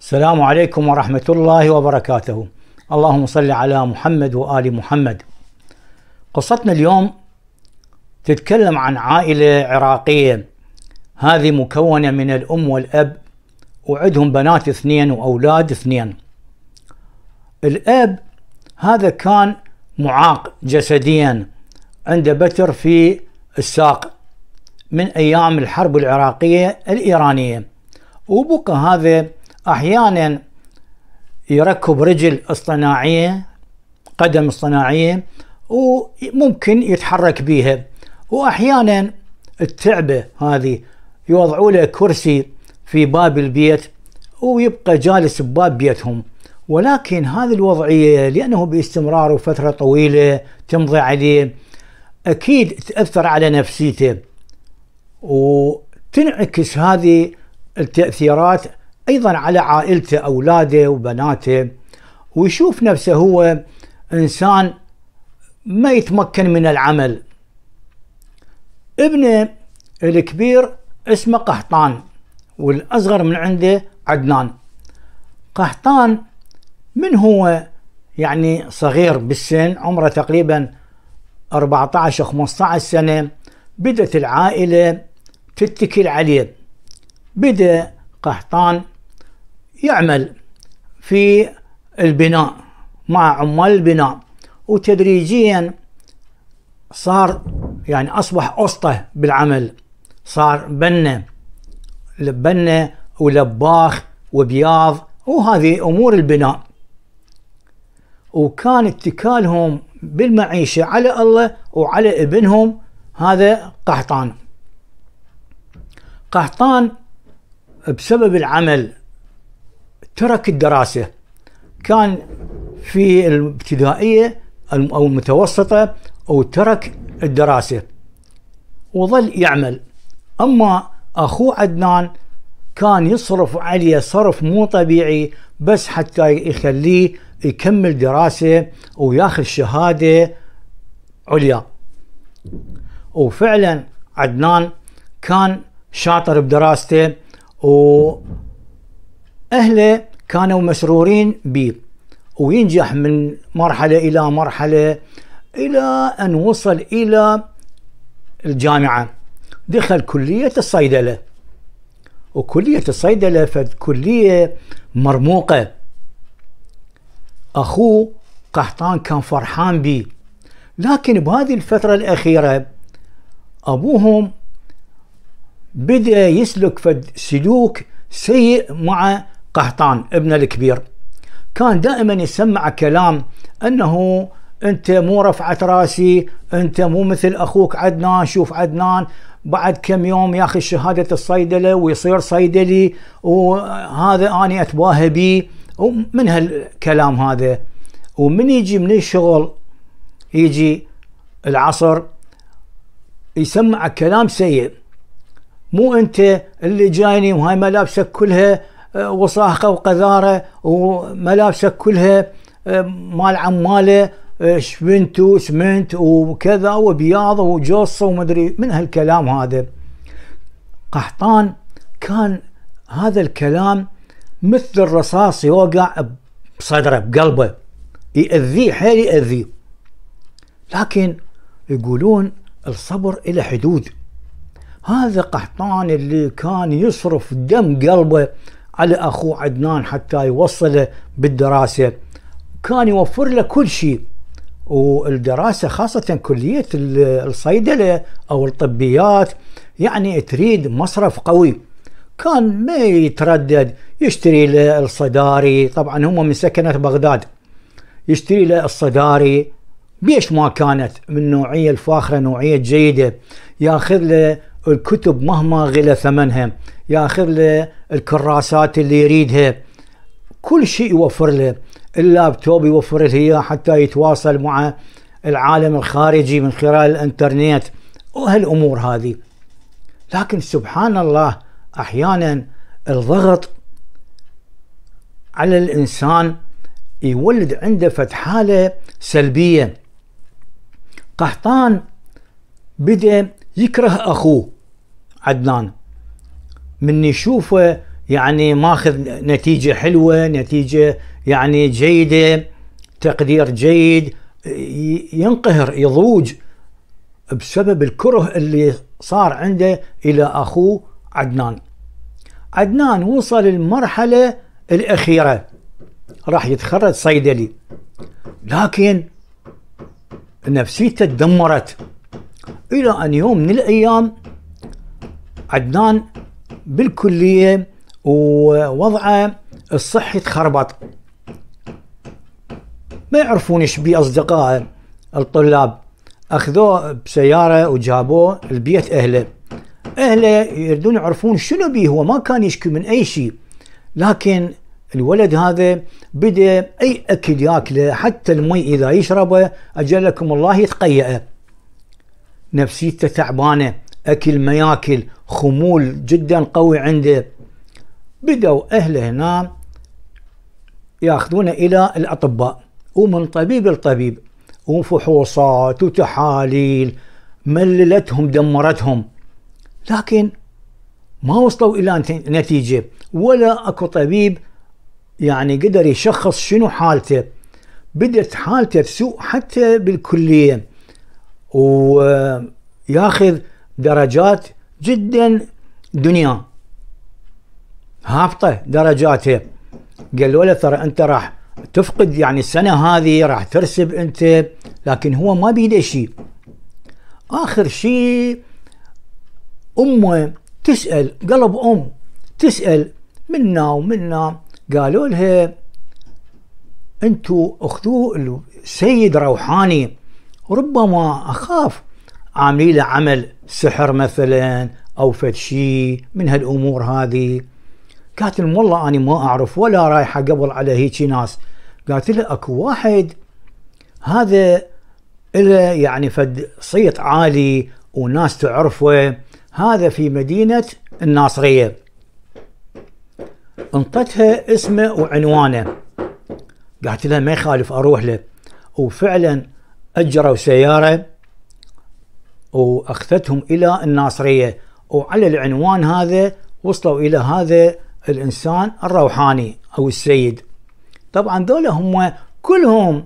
السلام عليكم ورحمة الله وبركاته اللهم صل على محمد وآل محمد قصتنا اليوم تتكلم عن عائلة عراقية هذه مكونة من الأم والأب وعندهم بنات اثنين وأولاد اثنين الأب هذا كان معاق جسديا عنده بتر في الساق من أيام الحرب العراقية الإيرانية وبقى هذا احيانا يركب رجل اصطناعيه قدم اصطناعيه وممكن يتحرك بيها واحيانا التعبه هذه يوضعوا له كرسي في باب البيت ويبقى جالس بباب بيتهم ولكن هذه الوضعيه لانه باستمرار وفتره طويله تمضي عليه اكيد تاثر على نفسيته وتنعكس هذه التاثيرات ايضا على عائلته اولاده وبناته ويشوف نفسه هو انسان ما يتمكن من العمل ابنه الكبير اسمه قحطان والاصغر من عنده عدنان قحطان من هو يعني صغير بالسن عمره تقريبا 14 15 سنه بدت العائله تتكل عليه بدا قحطان يعمل في البناء مع عمال البناء وتدريجيا صار يعني أصبح اسطه بالعمل صار بنا لبنا ولباخ وبياض وهذه أمور البناء وكان اتكالهم بالمعيشة على الله وعلى ابنهم هذا قحطان قحطان بسبب العمل ترك الدراسة كان في الابتدائية أو المتوسطة أو ترك الدراسة وظل يعمل أما أخوه عدنان كان يصرف عليه صرف مو طبيعي بس حتى يخليه يكمل دراسة وياخذ شهادة عليا وفعلا عدنان كان شاطر بدراسته وأهله كانوا مسرورين به وينجح من مرحلة إلى مرحلة إلى أن وصل إلى الجامعة دخل كلية الصيدلة وكلية الصيدلة فد كلية مرموقة أخوه قحطان كان فرحان بي لكن بهذه الفترة الأخيرة أبوهم بدأ يسلك فد سلوك سيء مع قحطان ابن الكبير كان دائما يسمع كلام انه انت مو رفعت راسي انت مو مثل اخوك عدنان شوف عدنان بعد كم يوم ياخذ شهاده الصيدله ويصير صيدلي وهذا اني اتباهى به ومن هالكلام هذا ومن يجي من الشغل يجي العصر يسمع كلام سيء مو انت اللي جايني وهاي ملابسك كلها وصاحقه وقذارة وملابسه كلها آه، مال عماله آه، شبنت سمنت وكذا وبياض وجوصه ومدري من هالكلام هذا قحطان كان هذا الكلام مثل الرصاص يوقع بصدره بقلبه يأذيه حيل يأذيه لكن يقولون الصبر إلى حدود هذا قحطان اللي كان يصرف دم قلبه على اخوه عدنان حتى يوصله بالدراسه كان يوفر له كل شيء والدراسه خاصه كليه الصيدله او الطبيات يعني تريد مصرف قوي كان ما يتردد يشتري له الصداري طبعا هم من سكنه بغداد يشتري له الصداري بيش ما كانت من نوعيه الفاخره نوعيه جيده ياخذ له الكتب مهما غلى ثمنها ياخذ له الكراسات اللي يريدها كل شيء يوفر له اللابتوب يوفر له اياه حتى يتواصل مع العالم الخارجي من خلال الانترنت وهالامور هذه لكن سبحان الله احيانا الضغط على الانسان يولد عنده فتحاله حاله سلبيه قحطان بدا يكره اخوه عدنان من يشوفه يعني ماخذ نتيجة حلوة نتيجة يعني جيدة تقدير جيد ينقهر يضوج بسبب الكره اللي صار عنده إلى أخوه عدنان عدنان وصل المرحلة الأخيرة راح يتخرج صيدلي لكن نفسيته تدمرت إلى أن يوم من الأيام عدنان بالكلية ووضعه الصحي تخربط ما يعرفون ايش بيه اصدقائه الطلاب اخذوه بسياره وجابوه البيت اهله اهله يريدون يعرفون شنو بيه هو ما كان يشكي من اي شيء لكن الولد هذا بدا اي اكل ياكله حتى المي اذا يشربه اجلكم الله يتقيأه نفسيته تعبانه اكل ما ياكل خمول جدا قوي عنده بدوا أهله هنا ياخذونه إلى الأطباء ومن طبيب لطبيب وفحوصات وتحاليل مللتهم دمرتهم لكن ما وصلوا إلى نتيجة ولا أكو طبيب يعني قدر يشخص شنو حالته بدت حالته تسوء حتى بالكلية وياخذ درجات جدا دنيا هابطه درجاته قالوا له ترى انت راح تفقد يعني السنه هذه راح ترسب انت لكن هو ما بيده شيء اخر شيء امه تسال قلب ام تسال منا ومنا قالوا لها انتو اخذوه السيد روحاني ربما اخاف عاملين له عمل سحر مثلا او فد شيء من هالامور هذه قالت لهم والله انا ما اعرف ولا رايحه قبل على هيك ناس قالت له اكو واحد هذا اله يعني فد صيت عالي وناس تعرفه هذا في مدينه الناصريه انطتها اسمه وعنوانه قالت لها ما يخالف اروح له وفعلا اجروا سياره واخذتهم الى الناصريه وعلى العنوان هذا وصلوا الى هذا الانسان الروحاني او السيد طبعا ذولا هم كلهم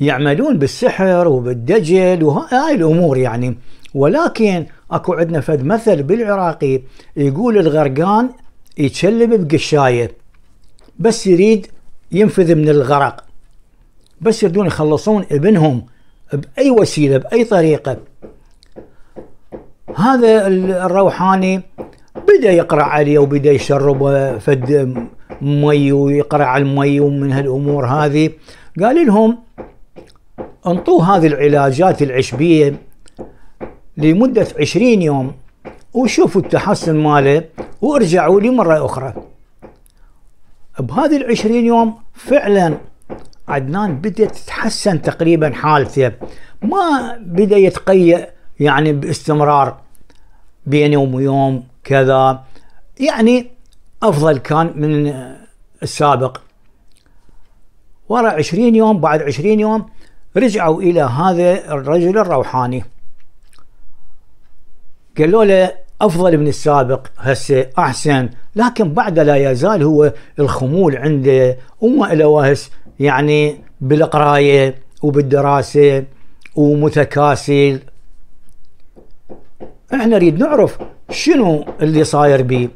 يعملون بالسحر وبالدجل وهاي الامور يعني ولكن اكو عندنا فد مثل بالعراقي يقول الغرقان يتشلب بقشايه بس يريد ينفذ من الغرق بس يريدون يخلصون ابنهم باي وسيله باي طريقه هذا الروحاني بدا يقرا عليه وبدا يشرب فد مي ويقرا على المي ومن هالامور هذه قال لهم انطوه هذه العلاجات العشبيه لمده 20 يوم وشوفوا التحسن ماله وارجعوا لي مره اخرى بهذه العشرين يوم فعلا عدنان بدأت تتحسن تقريبا حالته ما بدأ يتقيأ يعني باستمرار بين يوم ويوم كذا يعني أفضل كان من السابق ورا عشرين يوم بعد عشرين يوم رجعوا إلى هذا الرجل الروحاني قالوا له أفضل من السابق هسه أحسن لكن بعد لا يزال هو الخمول عنده وما إلى وهس يعني بالقراية وبالدراسة ومتكاسل احنا نريد نعرف شنو اللي صاير بيه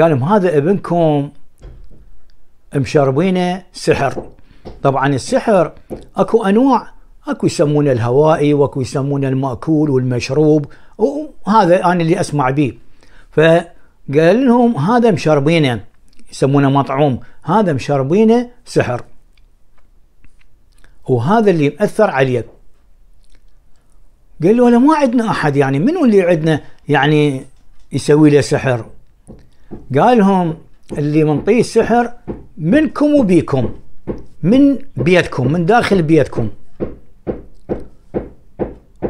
قال هذا ابنكم مشربينه سحر طبعا السحر اكو انواع اكو يسمونه الهوائي واكو يسمونه الماكول والمشروب وهذا انا اللي اسمع به فقال لهم هذا مشربينه يسمونه مطعوم هذا مشربينه سحر وهذا اللي مأثر عليك قال له ما عندنا احد يعني منو اللي عندنا يعني يسوي له سحر قالهم اللي منطيه السحر منكم وبيكم من بيتكم من داخل بيتكم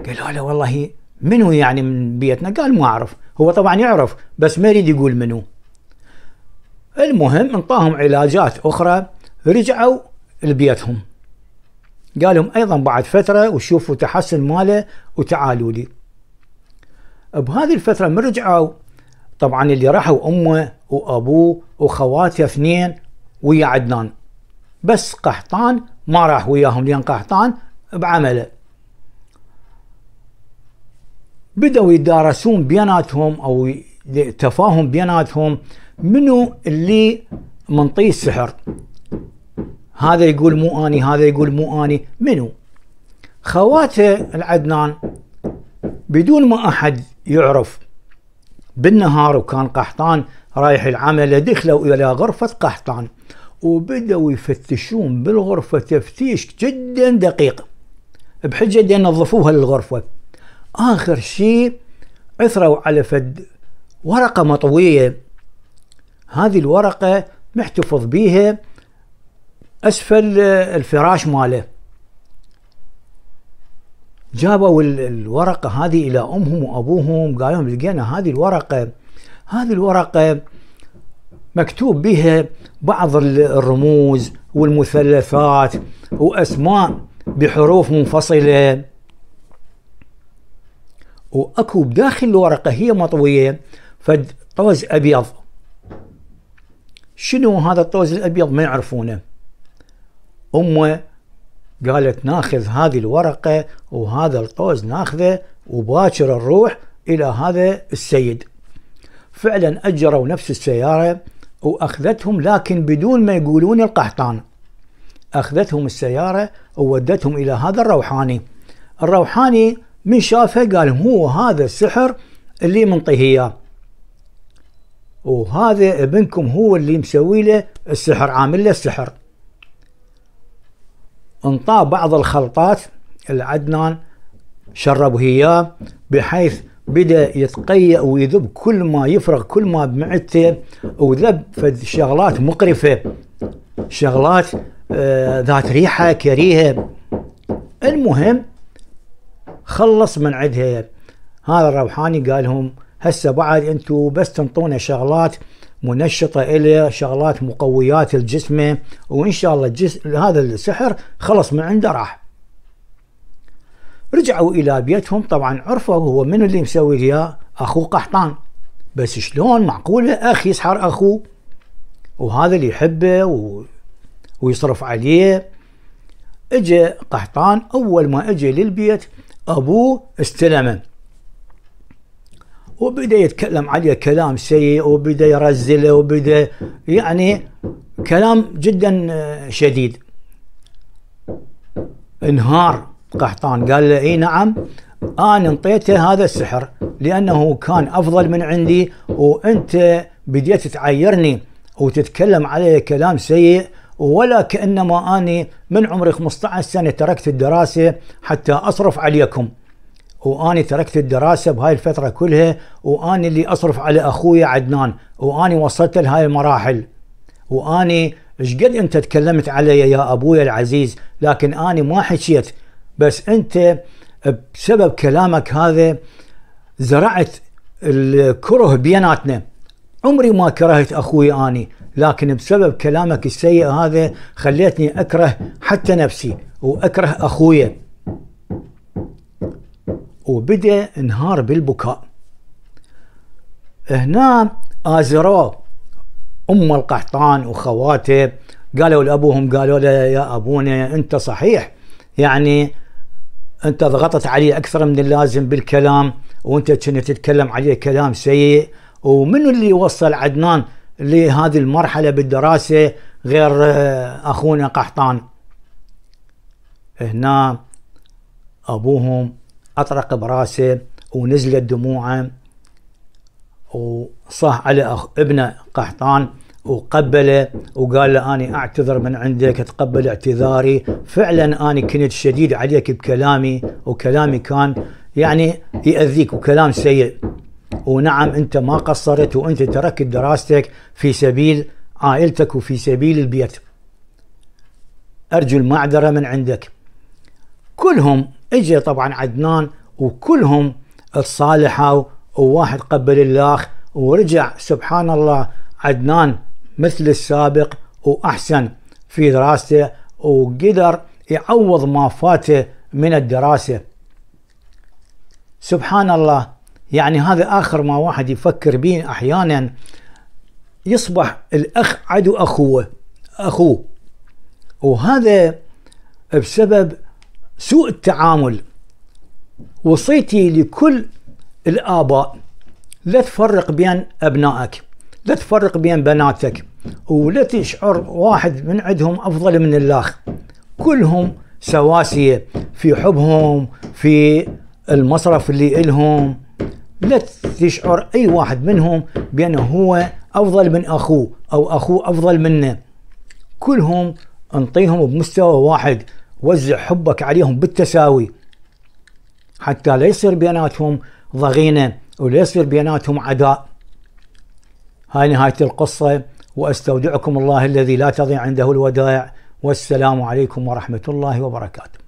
قالوا له والله منو يعني من بيتنا قال ما اعرف هو طبعا يعرف بس ما يريد يقول منو المهم انطاهم علاجات اخرى رجعوا لبيتهم قال لهم ايضا بعد فتره وشوفوا تحسن ماله وتعالوا لي بهذه الفتره من رجعوا طبعا اللي راحوا امه وابوه وخواته اثنين ويا عدنان بس قحطان ما راح وياهم لان قحطان بعمله بدأوا يدارسون بيناتهم أو تفاهم بيناتهم منو اللي منطيه السحر هذا يقول مو اني هذا يقول مو اني منو خواته العدنان بدون ما احد يعرف بالنهار وكان قحطان رايح العمل دخلوا الى غرفه قحطان وبداوا يفتشون بالغرفه تفتيش جدا دقيق بحجه ان نظفوها للغرفه اخر شيء عثروا على فد ورقه مطويه هذه الورقه محتفظ بيها اسفل آه، الفراش ماله جابوا الورقة هذه إلى أمهم وأبوهم قالوا لهم لقينا هذه الورقة هذه الورقة مكتوب بها بعض الرموز والمثلثات وأسماء بحروف منفصلة وأكو بداخل الورقة هي مطوية فد طوز أبيض شنو هذا الطوز الأبيض ما يعرفونه أمه قالت ناخذ هذه الورقة وهذا القوز ناخذه وباكر نروح إلى هذا السيد فعلا أجروا نفس السيارة وأخذتهم لكن بدون ما يقولون القحطان أخذتهم السيارة وودتهم إلى هذا الروحاني الروحاني من شافه قال هو هذا السحر اللي منطيه اياه وهذا ابنكم هو اللي مسوي له السحر عامل له السحر انطاه بعض الخلطات اللي عدنان شربه بحيث بدا يتقيأ ويذب كل ما يفرغ كل ما بمعدته وذب فد شغلات مقرفه شغلات آه، ذات ريحه كريهه المهم خلص من عندها هذا الروحاني قالهم هسه بعد انتم بس تنطونا شغلات منشطه إلي شغلات مقويات الجسم وان شاء الله الجسم هذا السحر خلص من عنده راح رجعوا الى بيتهم طبعا عرفوا هو من اللي مسوي ليا اخوه قحطان بس شلون معقوله اخ يسحر اخوه وهذا اللي يحبه و... ويصرف عليه اجى قحطان اول ما اجى للبيت ابوه استلمه وبدا يتكلم عليه كلام سيء وبدا يرزله وبدا يعني كلام جدا آه، شديد انهار قحطان قال له اي نعم انا انطيته هذا السحر لانه كان افضل من عندي وانت بديت تعيرني وتتكلم علي كلام سيء ولا كانما اني من عمري 15 سنه تركت الدراسه حتى اصرف عليكم واني تركت الدراسه بهاي الفتره كلها واني اللي اصرف على اخوي عدنان واني وصلت لهاي المراحل واني شقد انت تكلمت علي يا ابويا العزيز لكن اني ما حكيت بس انت بسبب كلامك هذا زرعت الكره بيناتنا عمري ما كرهت اخوي اني لكن بسبب كلامك السيء هذا خليتني اكره حتى نفسي واكره اخويا وبدأ انهار بالبكاء هنا آزروه أم القحطان وخواته قالوا لأبوهم قالوا له يا أبونا أنت صحيح يعني أنت ضغطت عليه أكثر من اللازم بالكلام وأنت كنت تتكلم عليه كلام سيء ومن اللي وصل عدنان لهذه المرحلة بالدراسة غير أخونا قحطان هنا أبوهم أطرق براسه ونزلت دموعه وصاح على ابنه قحطان وقبله وقال له أنا أعتذر من عندك تقبل اعتذاري فعلا أنا كنت شديد عليك بكلامي وكلامي كان يعني يأذيك وكلام سيء ونعم أنت ما قصرت وأنت تركت دراستك في سبيل عائلتك وفي سبيل البيت أرجو المعذرة من عندك كلهم اجى طبعا عدنان وكلهم اتصالحوا وواحد قبل الاخ ورجع سبحان الله عدنان مثل السابق واحسن في دراسته وقدر يعوض ما فاته من الدراسه سبحان الله يعني هذا اخر ما واحد يفكر به احيانا يصبح الاخ عدو اخوه اخوه وهذا بسبب سوء التعامل وصيتي لكل الآباء لا تفرق بين أبنائك لا تفرق بين بناتك ولا تشعر واحد من عندهم أفضل من الآخر كلهم سواسية في حبهم في المصرف اللي إلهم لا تشعر أي واحد منهم بأنه هو أفضل من أخوه أو أخوه أفضل منه كلهم انطيهم بمستوى واحد وزع حبك عليهم بالتساوي حتى لا يصير بيناتهم ضغينة ولا يصير بيناتهم عداء هاي نهاية القصة وأستودعكم الله الذي لا تضيع عنده الودائع والسلام عليكم ورحمة الله وبركاته